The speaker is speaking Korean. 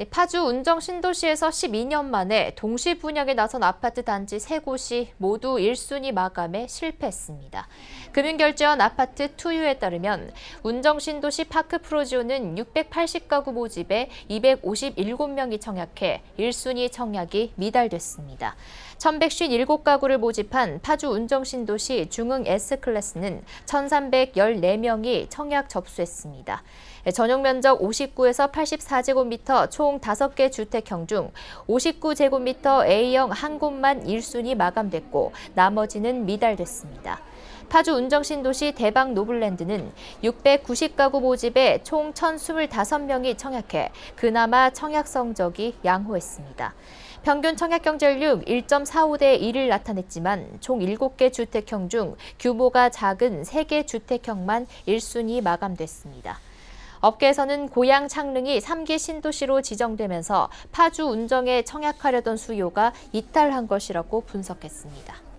예, 파주 운정 신도시에서 12년 만에 동시 분양에 나선 아파트 단지 3곳이 모두 1순위 마감에 실패했습니다. 금융결제원 아파트 투유에 따르면 운정 신도시 파크 프로지오는 680가구 모집에 257명이 청약해 1순위 청약이 미달됐습니다. 1157가구를 모집한 파주 운정신도시 중흥 S클래스는 1314명이 청약 접수했습니다. 예, 전용 면적 59에서 84제곱미터 총 5개 주택형 중 59제곱미터 A형 한 곳만 1순위 마감됐고 나머지는 미달됐습니다. 파주 운정신도시 대박 노블랜드는 690가구 모집에 총 1,025명이 청약해 그나마 청약 성적이 양호했습니다. 평균 청약 경쟁률 1.45대 1을 나타냈지만 총 7개 주택형 중 규모가 작은 3개 주택형만 1순위 마감됐습니다. 업계에서는 고향 창릉이 3개 신도시로 지정되면서 파주 운정에 청약하려던 수요가 이탈한 것이라고 분석했습니다.